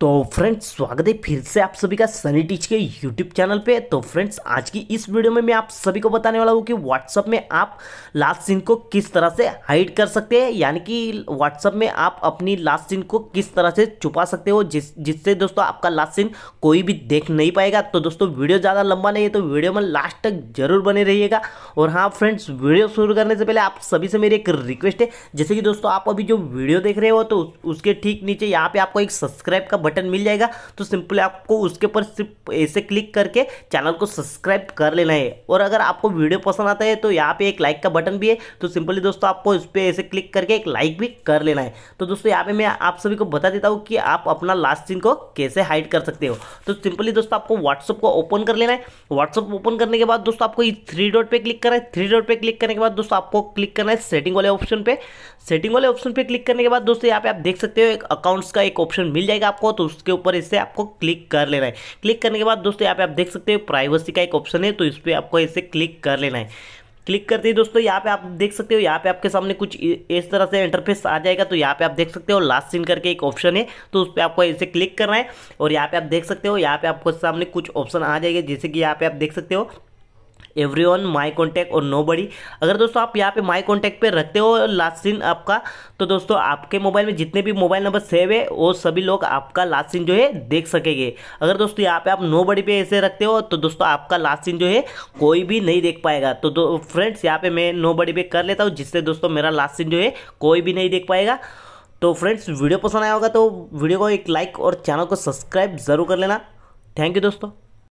तो फ्रेंड्स स्वागत है फिर से आप सभी का सनी टीच के यूट्यूब चैनल पे तो फ्रेंड्स आज की इस वीडियो में मैं आप सभी को बताने वाला हूँ कि व्हाट्सअप में आप लास्ट सीन को किस तरह से हाइड कर सकते हैं यानी कि व्हाट्सअप में आप अपनी लास्ट सीन को किस तरह से छुपा सकते हो जिस जिससे दोस्तों आपका लास्ट सीन कोई भी देख नहीं पाएगा तो दोस्तों वीडियो ज़्यादा लंबा नहीं है तो वीडियो में लास्ट तक जरूर बने रहिएगा और हाँ फ्रेंड्स वीडियो शुरू करने से पहले आप सभी से मेरी एक रिक्वेस्ट है जैसे कि दोस्तों आप अभी जो वीडियो देख रहे हो तो उसके ठीक नीचे यहाँ पर आपको एक सब्सक्राइब का बटन मिल जाएगा तो सिंपली आपको उसके ऊपर सिर्फ ऐसे क्लिक करके चैनल को सब्सक्राइब कर लेना है और अगर आपको वीडियो पसंद आता है तो यहाँ पे एक लाइक का बटन भी है तो सिंपली दोस्तों आपको इस पर ऐसे क्लिक करके एक लाइक भी कर लेना है तो दोस्तों यहाँ पे मैं आप सभी को बता देता हूँ कि आप अपना लास्ट सीन को कैसे हाइड कर सकते हो तो सिंपली दोस्तों आपको व्हाट्सअप को ओपन कर लेना है व्हाट्सअप ओपन करने के बाद दोस्तों आपको थ्री डॉट पर क्लिक करना है थ्री डॉट पर क्लिक करने के बाद दोस्तों आपको क्लिक करना है सेटिंग वाले ऑप्शन पर सेटिंग वाले ऑप्शन पर क्लिक करने के बाद दोस्तों यहाँ पे आप देख सकते हो एक अकाउंट्स का एक ऑप्शन मिल जाएगा आपको तो उसके ऊपर इसे आपको क्लिक कर लेना है क्लिक करने के बाद दोस्तों यहाँ पे आप देख सकते हो प्राइवेसी का एक ऑप्शन है तो इस पर आपको इसे क्लिक कर लेना है क्लिक करते ही दोस्तों यहाँ पे आप देख सकते हो यहाँ पे आपके सामने कुछ इस तरह से इंटरफेस आ जाएगा तो यहाँ पे आप देख सकते हो लास्ट सीन करके एक ऑप्शन है तो उस पर आपको इसे क्लिक करना है और यहाँ पे आप देख सकते हो यहाँ पे आपको सामने कुछ ऑप्शन आ जाएगा जैसे कि यहाँ पे आप देख सकते हो एवरी वन माई कॉन्टैक्ट और नो बड़ी अगर दोस्तों आप यहाँ पे माई कॉन्टैक्ट पे रखते हो लास्ट सीन आपका तो दोस्तों आपके मोबाइल में जितने भी मोबाइल नंबर सेव है वो सभी लोग आपका लास्ट सीन जो है देख सकेंगे अगर दोस्तों यहाँ पे आप नो बड़ी पे ऐसे रखते हो तो दोस्तों आपका लास्ट सीन जो है कोई भी नहीं देख पाएगा तो दो फ्रेंड्स यहाँ पे मैं नो बड़ी पे कर लेता हूँ जिससे दोस्तों मेरा लास्ट सीन जो है कोई भी नहीं देख पाएगा तो फ्रेंड्स वीडियो पसंद आया होगा तो वीडियो को एक लाइक और चैनल को सब्सक्राइब जरूर कर लेना थैंक यू दोस्तों